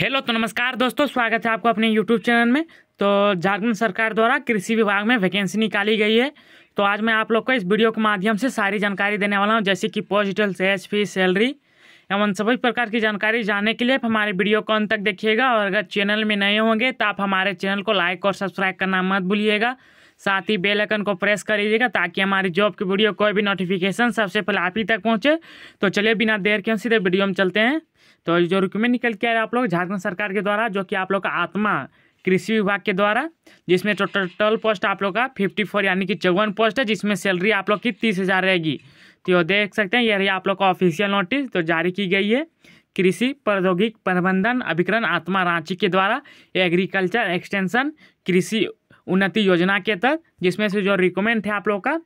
hello तो नमस्कार दोस्तों स्वागत है आपको अपने यूट्यूब चैनल में तो झारखंड सरकार द्वारा कृषि विभाग में वैकेंसी निकाली गई है तो आज मैं आप लोग को इस वीडियो के माध्यम से सारी जानकारी देने वाला हूं जैसे कि post details age fee salary एवं सभी प्रकार की जानकारी जानने के लिए आप हमारे वीडियो को अंत तक देखिएगा और अगर चैनल में नए होंगे तो आप हमारे चैनल को लाइक और सब्सक्राइब करना मत भूलिएगा साथ ही बेल आइकन को प्रेस कर लीजिएगा ताकि हमारी जॉब की वीडियो कोई भी नोटिफिकेशन सबसे पहले आप ही तक पहुँचे तो चलिए बिना देर के सीधे वीडियो में चलते हैं तो जो डॉक्यूमेंट निकल के आ रहा है आप लोग झारखंड सरकार के द्वारा जो कि आप लोग का आत्मा कृषि विभाग के द्वारा जिसमें टोटल पोस्ट आप लोग का फिफ्टी फोर यानी कि चौवन पोस्ट है जिसमें सैलरी आप लोग की तीस हज़ार रहेगी तो ये देख सकते हैं ये रही आप लोग का ऑफिशियल नोटिस तो जारी की गई है कृषि प्रौद्योगिक प्रबंधन अभिकरण आत्मा रांची के द्वारा एग्रीकल्चर एक्सटेंशन कृषि उन्नति योजना के तहत जिसमें से जो रिकमेंड है आप लोग का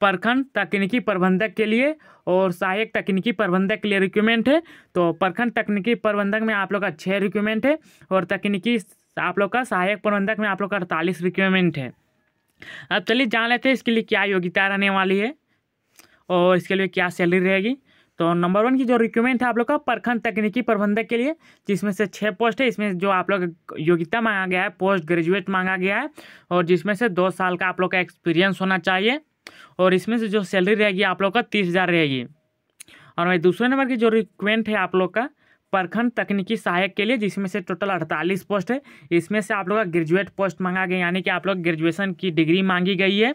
प्रखंड तकनीकी प्रबंधक के लिए और सहायक तकनीकी प्रबंधक के लिए रिक्वायरमेंट है तो प्रखंड तकनीकी प्रबंधक में आप लोग का छः रिक्वायरमेंट है और तकनीकी आप लोग का सहायक प्रबंधक में आप लोग का अड़तालीस रिक्वायरमेंट है अब चलिए जान लेते हैं इसके लिए क्या योग्यता रहने वाली है और इसके लिए क्या सैलरी रहेगी तो नंबर वन की जो रिक्रूटमेंट है आप लोग का प्रखंड तकनीकी प्रबंधक के लिए जिसमें से छः पोस्ट है इसमें जो आप लोग योग्यता मांगा गया है पोस्ट ग्रेजुएट मांगा गया है और जिसमें से दो साल का आप लोग का एक्सपीरियंस होना चाहिए और इसमें से जो सैलरी रहेगी आप लोग का तीस हज़ार रहेगी और वही दूसरे नंबर की जो रिक्वेंट है आप लोग का प्रखंड तकनीकी सहायक के लिए जिसमें से टोटल अड़तालीस पोस्ट है इसमें से आप लोग का ग्रेजुएट पोस्ट मांगा गया यानी कि आप लोग ग्रेजुएशन की डिग्री मांगी गई है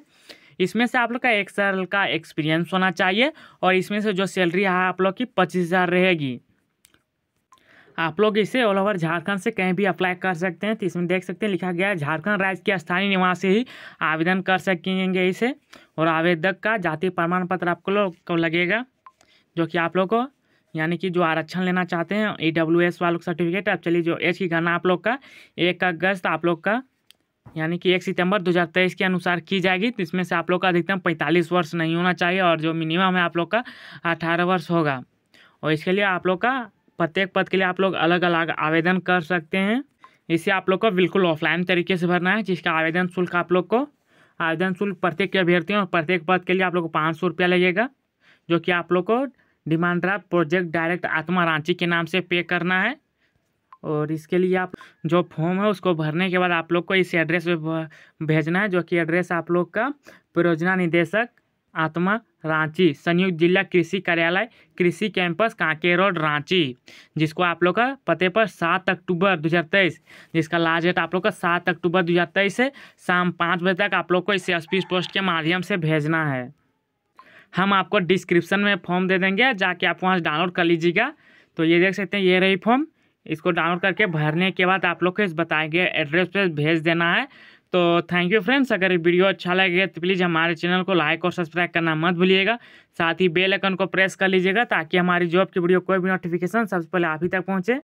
इसमें से आप लोग का एक साल का एक्सपीरियंस होना चाहिए और इसमें से जो सैलरी है आप लोग की पच्चीस हज़ार रहेगी आप लोग इसे ऑल ओवर झारखंड से कहीं भी अप्लाई कर सकते हैं तो इसमें देख सकते हैं लिखा गया है झारखंड राज्य के स्थानीय निवासी ही आवेदन कर सकेंगे इसे और आवेदक का जाति प्रमाण पत्र आप लोग को लगेगा जो कि आप लोग को यानी कि जो आरक्षण लेना चाहते हैं ई डब्ल्यू एस वालों का सर्टिफिकेट अब चलिए जो एज की गणना आप लोग का एक अगस्त आप लोग का यानी कि एक सितंबर 2023 के अनुसार की जाएगी तो इसमें से आप लोग का अधिकतम 45 वर्ष नहीं होना चाहिए और जो मिनिमम है आप लोग का 18 वर्ष होगा और इसके लिए आप लोग का प्रत्येक पद के लिए आप लोग अलग अलग आवेदन कर सकते हैं इसे आप लोग को बिल्कुल ऑफलाइन तरीके से भरना है जिसका आवेदन शुल्क आप लोग को आवेदन शुल्क प्रत्येक अभ्यर्थी और प्रत्येक पद के लिए आप लोग को पाँच सौ रुपया लगेगा जो कि आप लोग को डिमांड ड्राफ्ट प्रोजेक्ट डायरेक्ट आत्मा रांची के नाम से पे करना है और इसके लिए आप जो फॉर्म है उसको भरने के बाद आप लोग को इस एड्रेस पे भेजना है जो कि एड्रेस आप लोग का परियोजना निदेशक आत्मा रांची संयुक्त जिला कृषि कार्यालय कृषि कैंपस कांके रोड रांची जिसको आप लोग का पते पर सात अक्टूबर दो हज़ार तेईस जिसका लास्ट डेट आप लोग का सात अक्टूबर दो हज़ार तेईस है शाम पाँच बजे तक आप लोग को इसे स्पीड पोस्ट के माध्यम से भेजना है हम आपको डिस्क्रिप्शन में फॉर्म दे देंगे जाके आप वहाँ डाउनलोड कर लीजिएगा तो ये देख सकते हैं ये रही फॉर्म इसको डाउनलोड करके भरने के बाद आप लोग को इस गए एड्रेस पर भेज देना है तो थैंक यू फ्रेंड्स अगर वीडियो अच्छा लगेगा तो प्लीज़ हमारे चैनल को लाइक और सब्सक्राइब करना मत भूलिएगा साथ ही बेल आइकन को प्रेस कर लीजिएगा ताकि हमारी जॉब की वीडियो कोई भी नोटिफिकेशन सबसे पहले आप ही तक पहुँचे